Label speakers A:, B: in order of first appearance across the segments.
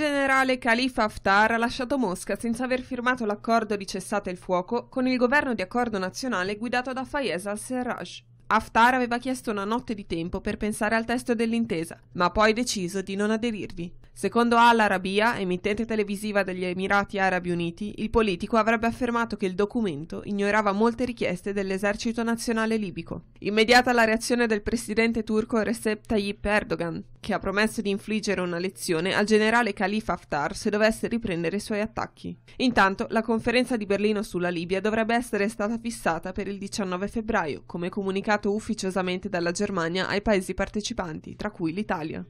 A: generale Khalifa Haftar ha lasciato Mosca senza aver firmato l'accordo di cessate il fuoco con il governo di accordo nazionale guidato da Fayez al-Serraj. Haftar aveva chiesto una notte di tempo per pensare al testo dell'intesa, ma poi deciso di non aderirvi. Secondo Al-Arabia, emittente televisiva degli Emirati Arabi Uniti, il politico avrebbe affermato che il documento ignorava molte richieste dell'esercito nazionale libico. Immediata la reazione del presidente turco Recep Tayyip Erdogan, che ha promesso di infliggere una lezione al generale Khalifa Haftar se dovesse riprendere i suoi attacchi. Intanto, la conferenza di Berlino sulla Libia dovrebbe essere stata fissata per il 19 febbraio, come comunicato ufficiosamente dalla Germania ai paesi partecipanti, tra cui l'Italia.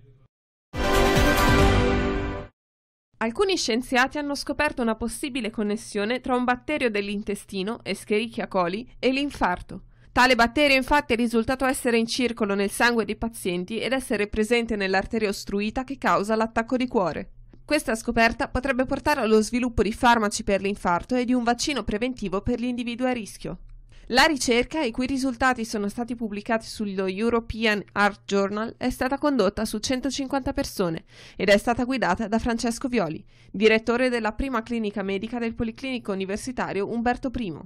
A: Alcuni scienziati hanno scoperto una possibile connessione tra un batterio dell'intestino, Escherichia coli, e l'infarto. Tale batterio infatti è risultato essere in circolo nel sangue dei pazienti ed essere presente nell'arteria ostruita che causa l'attacco di cuore. Questa scoperta potrebbe portare allo sviluppo di farmaci per l'infarto e di un vaccino preventivo per gli individui a rischio. La ricerca, i cui risultati sono stati pubblicati sullo European Art Journal, è stata condotta su 150 persone ed è stata guidata da Francesco Violi, direttore della prima clinica medica del Policlinico Universitario Umberto I.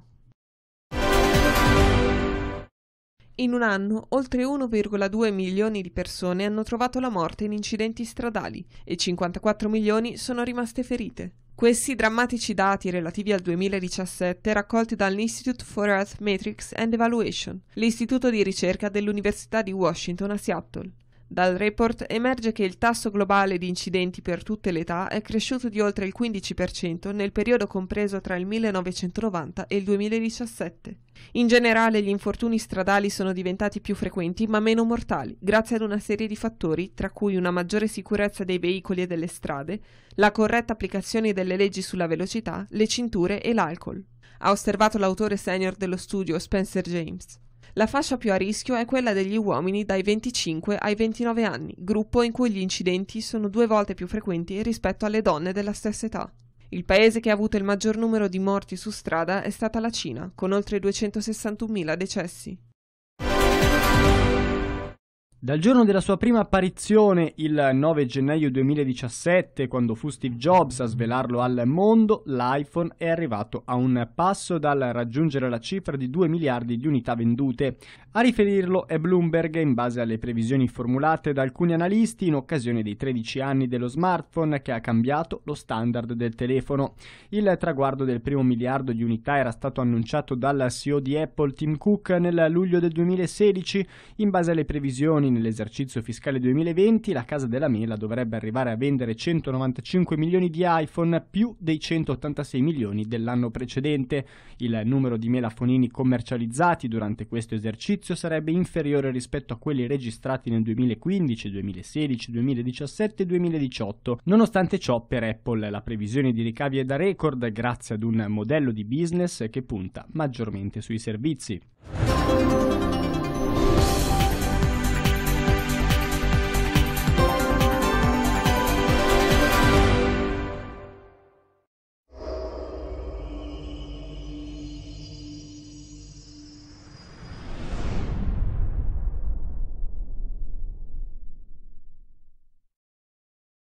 A: In un anno, oltre 1,2 milioni di persone hanno trovato la morte in incidenti stradali e 54 milioni sono rimaste ferite. Questi drammatici dati relativi al 2017 raccolti dall'Institute for Earth Metrics and Evaluation, l'istituto di ricerca dell'Università di Washington a Seattle. Dal report emerge che il tasso globale di incidenti per tutte le età è cresciuto di oltre il 15% nel periodo compreso tra il 1990 e il 2017. In generale gli infortuni stradali sono diventati più frequenti ma meno mortali, grazie ad una serie di fattori, tra cui una maggiore sicurezza dei veicoli e delle strade, la corretta applicazione delle leggi sulla velocità, le cinture e l'alcol. Ha osservato l'autore senior dello studio Spencer James. La fascia più a rischio è quella degli uomini dai 25 ai 29 anni, gruppo in cui gli incidenti sono due volte più frequenti rispetto alle donne della stessa età. Il paese che ha avuto il maggior numero di morti su strada è stata la Cina, con oltre 261.000 decessi.
B: Dal giorno della sua prima apparizione, il 9 gennaio 2017, quando fu Steve Jobs a svelarlo al mondo, l'iPhone è arrivato a un passo dal raggiungere la cifra di 2 miliardi di unità vendute. A riferirlo è Bloomberg in base alle previsioni formulate da alcuni analisti in occasione dei 13 anni dello smartphone che ha cambiato lo standard del telefono. Il traguardo del primo miliardo di unità era stato annunciato dal CEO di Apple Tim Cook nel luglio del 2016 in base alle previsioni nell'esercizio fiscale 2020 la Casa della Mela dovrebbe arrivare a vendere 195 milioni di iPhone più dei 186 milioni dell'anno precedente. Il numero di melafonini commercializzati durante questo esercizio sarebbe inferiore rispetto a quelli registrati nel 2015, 2016, 2017 e 2018. Nonostante ciò, per Apple la previsione di ricavi è da record grazie ad un modello di business che punta maggiormente sui servizi.